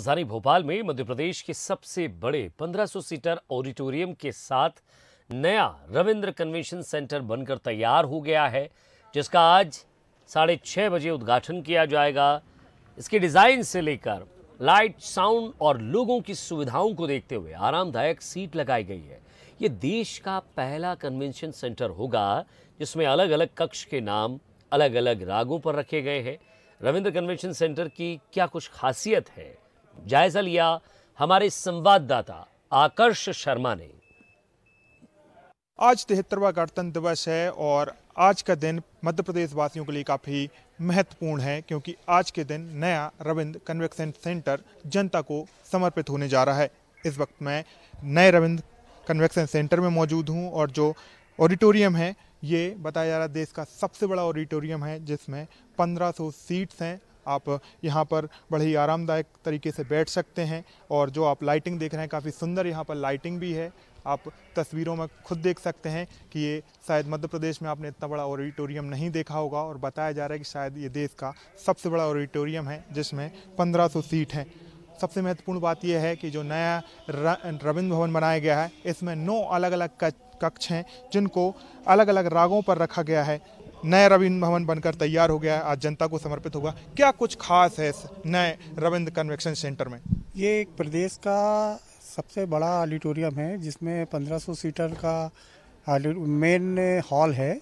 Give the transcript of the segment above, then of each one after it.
राजधानी भोपाल में मध्य प्रदेश के सबसे बड़े 1500 सीटर ऑडिटोरियम के साथ नया रविंद्र कन्वेंशन सेंटर बनकर तैयार हो गया है जिसका आज साढ़े छः बजे उद्घाटन किया जाएगा इसके डिज़ाइन से लेकर लाइट साउंड और लोगों की सुविधाओं को देखते हुए आरामदायक सीट लगाई गई है ये देश का पहला कन्वेंशन सेंटर होगा जिसमें अलग अलग कक्ष के नाम अलग अलग रागों पर रखे गए हैं रविंद्र कन्वेंशन सेंटर की क्या कुछ खासियत है जायजा लिया हमारे संवाददाता आकर्ष शर्मा ने आज तिहत्तरवा गणतंत्र दिवस है और आज का दिन मध्य प्रदेश वासियों के लिए काफ़ी महत्वपूर्ण है क्योंकि आज के दिन नया रविंद्र कन्वेक्शन सेंटर जनता को समर्पित होने जा रहा है इस वक्त मैं नए रविंद्र कन्वेक्शन सेंटर में मौजूद हूँ और जो ऑडिटोरियम है ये बताया जा रहा देश का सबसे बड़ा ऑडिटोरियम है जिसमें 1500 सीट्स हैं आप यहाँ पर बड़े ही आरामदायक तरीके से बैठ सकते हैं और जो आप लाइटिंग देख रहे हैं काफ़ी सुंदर यहाँ पर लाइटिंग भी है आप तस्वीरों में खुद देख सकते हैं कि ये शायद मध्य प्रदेश में आपने इतना बड़ा ऑडिटोरियम नहीं देखा होगा और बताया जा रहा है कि शायद ये देश का सबसे बड़ा ऑडिटोरियम है जिसमें 1500 सीट हैं सबसे महत्वपूर्ण बात यह है कि जो नया रविंद्र भवन बनाया गया है इसमें नौ अलग अलग कक्ष हैं जिनको अलग अलग रागों पर रखा गया है नए रविंद्र भवन बनकर तैयार हो गया है आज जनता को समर्पित होगा क्या कुछ खास है इस नए रविंद्र कन्वेक्शन सेंटर में ये एक प्रदेश का सबसे बड़ा ऑडिटोरियम है जिसमें 1500 सीटर का मेन हॉल है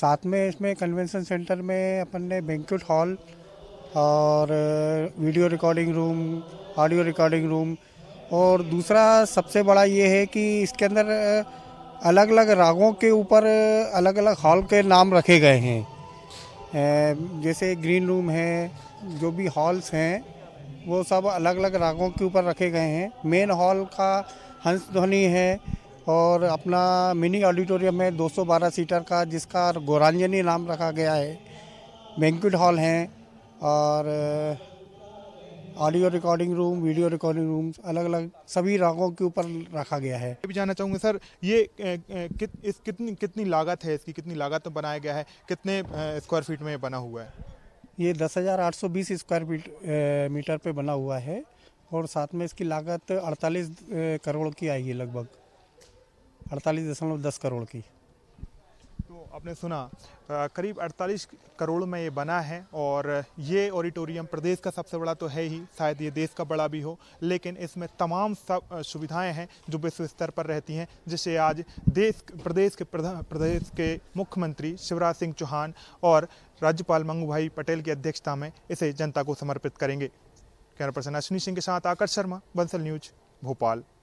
साथ में इसमें कन्वेंशन सेंटर में अपन ने बैंकुट हॉल और video recording room audio recording room और दूसरा सबसे बड़ा ये है कि इसके अंदर अलग अलग रागों के ऊपर अलग अलग हॉल के नाम रखे गए हैं जैसे ग्रीन रूम है जो भी हॉल्स हैं वो सब अलग अलग रागों के ऊपर रखे गए हैं मेन हॉल का हंस ध्वनि है और अपना मिनी ऑडिटोरियम है 212 सीटर का जिसका गोरांजनी नाम रखा गया है बैंकुट हॉल हैं और audio recording room video recording room अलग अलग सभी रागों के ऊपर रखा गया है भी जानना चाहूँगा सर ये कित, इस कितनी कितनी लागत है इसकी कितनी लागत में तो बनाया गया है कितने स्क्वायर फीट में बना हुआ है ये दस हज़ार आठ सौ बीस स्क्वायर फीट मीटर पे बना हुआ है और साथ में इसकी लागत अड़तालीस करोड़ की आई है लगभग अड़तालीस दशमलव दस करोड़ की तो आपने सुना करीब 48 करोड़ में ये बना है और ये ऑडिटोरियम प्रदेश का सबसे बड़ा तो है ही शायद ये देश का बड़ा भी हो लेकिन इसमें तमाम सब सुविधाएं हैं जो विश्व स्तर पर रहती हैं जिसे आज देश प्रदेश के प्रदेश के मुख्यमंत्री शिवराज सिंह चौहान और राज्यपाल मंगू भाई पटेल की अध्यक्षता में इसे जनता को समर्पित करेंगे कैमरा पर्सन अश्विनी सिंह के साथ आकर शर्मा बंसल न्यूज भोपाल